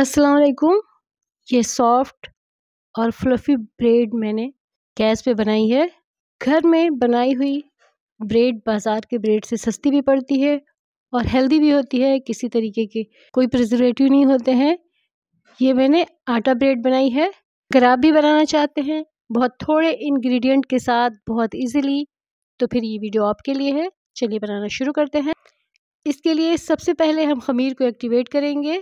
वालेकुम ये सॉफ्ट और फ्लफ़ी ब्रेड मैंने गैस पे बनाई है घर में बनाई हुई ब्रेड बाज़ार के ब्रेड से सस्ती भी पड़ती है और हेल्दी भी होती है किसी तरीके के कोई प्रिजर्वेटिव नहीं होते हैं ये मैंने आटा ब्रेड बनाई है अगर आप भी बनाना चाहते हैं बहुत थोड़े इंग्रेडिएंट के साथ बहुत इजीली तो फिर ये वीडियो आपके लिए है चलिए बनाना शुरू करते हैं इसके लिए सबसे पहले हम खमीर को एक्टिवेट करेंगे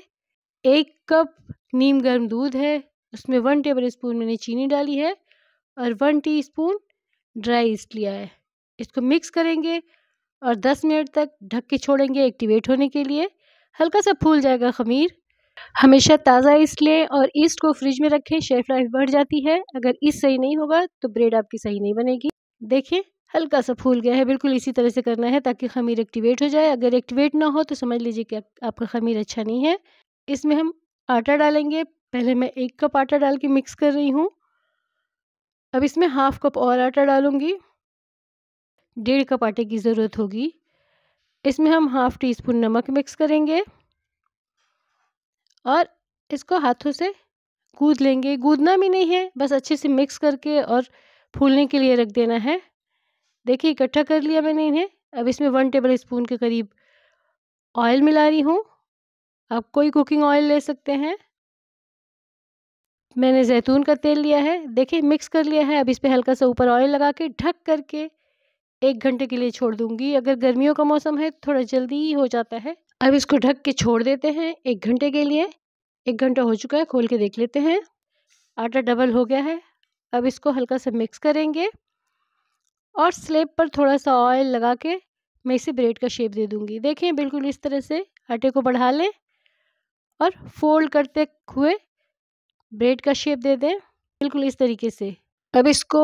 एक कप नीम गर्म दूध है उसमें वन टेबल स्पून मैंने चीनी डाली है और वन टीस्पून ड्राई ईस्ट लिया है इसको मिक्स करेंगे और 10 मिनट तक ढक के छोड़ेंगे एक्टिवेट होने के लिए हल्का सा फूल जाएगा खमीर हमेशा ताज़ा ईस्ट लें और ईस्ट को फ्रिज में रखें शेफ लाइफ बढ़ जाती है अगर ईस्ट सही नहीं होगा तो ब्रेड आपकी सही नहीं बनेगी देखें हल्का सा फूल गया है बिल्कुल इसी तरह से करना है ताकि खमीर एक्टिवेट हो जाए अगर एक्टिवेट ना हो तो समझ लीजिए कि आपका खमीर अच्छा नहीं है इसमें हम आटा डालेंगे पहले मैं एक कप आटा डाल के मिक्स कर रही हूँ अब इसमें हाफ कप और आटा डालूँगी डेढ़ कप आटे की ज़रूरत होगी इसमें हम हाफ़ टी स्पून नमक मिक्स करेंगे और इसको हाथों से गूद लेंगे गूदना भी नहीं है बस अच्छे से मिक्स करके और फूलने के लिए रख देना है देखिए इकट्ठा कर लिया मैंने इन्हें अब इसमें वन टेबल स्पून के करीब ऑयल मिला रही हूँ आप कोई कुकिंग ऑयल ले सकते हैं मैंने जैतून का तेल लिया है देखिए मिक्स कर लिया है अब इस पर हल्का सा ऊपर ऑयल लगा के ढक करके एक घंटे के लिए छोड़ दूंगी अगर गर्मियों का मौसम है थोड़ा जल्दी ही हो जाता है अब इसको ढक के छोड़ देते हैं एक घंटे के लिए एक घंटा हो चुका है खोल के देख लेते हैं आटा डबल हो गया है अब इसको हल्का सा मिक्स करेंगे और स्लेब पर थोड़ा सा ऑयल लगा के मैं इसे ब्रेड का शेप दे दूंगी देखें बिल्कुल इस तरह से आटे को बढ़ा लें और फोल्ड करते हुए ब्रेड का शेप दे दें बिल्कुल इस तरीके से अब इसको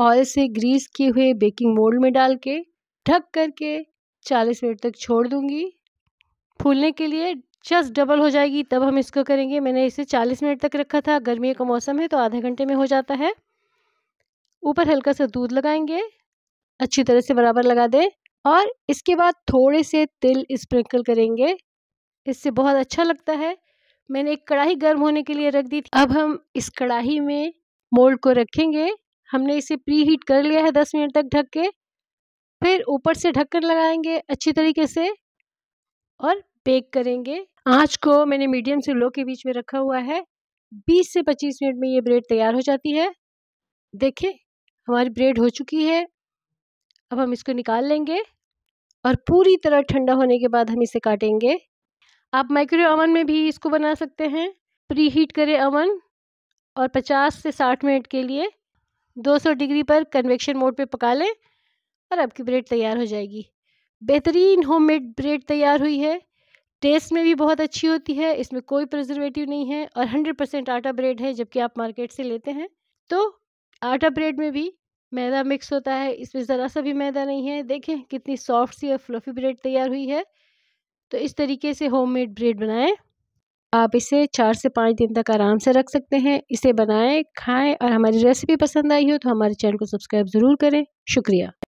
ऑयल से ग्रीस किए हुए बेकिंग मोल्ड में डाल के ढक करके 40 मिनट तक छोड़ दूंगी फूलने के लिए जस्ट डबल हो जाएगी तब हम इसको करेंगे मैंने इसे 40 मिनट तक रखा था गर्मी का मौसम है तो आधे घंटे में हो जाता है ऊपर हल्का सा दूध लगाएंगे अच्छी तरह से बराबर लगा दें और इसके बाद थोड़े से तिल स्प्रिंकल करेंगे इससे बहुत अच्छा लगता है मैंने एक कढ़ाई गर्म होने के लिए रख दी थी अब हम इस कढ़ाई में मोल्ड को रखेंगे हमने इसे प्री हीट कर लिया है दस मिनट तक ढक के फिर ऊपर से ढक्कन लगाएंगे अच्छी तरीके से और बेक करेंगे आँच को मैंने मीडियम से लो के बीच में रखा हुआ है 20 से 25 मिनट में ये ब्रेड तैयार हो जाती है देखें हमारी ब्रेड हो चुकी है अब हम इसको निकाल लेंगे और पूरी तरह ठंडा होने के बाद हम इसे काटेंगे आप माइक्रो ओवन में भी इसको बना सकते हैं प्री हीट करें ओवन और 50 से 60 मिनट के लिए 200 डिग्री पर कन्वेक्शन मोड पे पका लें और आपकी ब्रेड तैयार हो जाएगी बेहतरीन होममेड ब्रेड तैयार हुई है टेस्ट में भी बहुत अच्छी होती है इसमें कोई प्रिजर्वेटिव नहीं है और हंड्रेड परसेंट आटा ब्रेड है जबकि आप मार्केट से लेते हैं तो आटा ब्रेड में भी मैदा मिक्स होता है इसमें ज़रा सा भी मैदा नहीं है देखें कितनी सॉफ्ट सी और फ्लफी ब्रेड तैयार हुई है तो इस तरीके से होममेड ब्रेड बनाएं आप इसे चार से पाँच दिन तक आराम से रख सकते हैं इसे बनाएं खाएं और हमारी रेसिपी पसंद आई हो तो हमारे चैनल को सब्सक्राइब ज़रूर करें शुक्रिया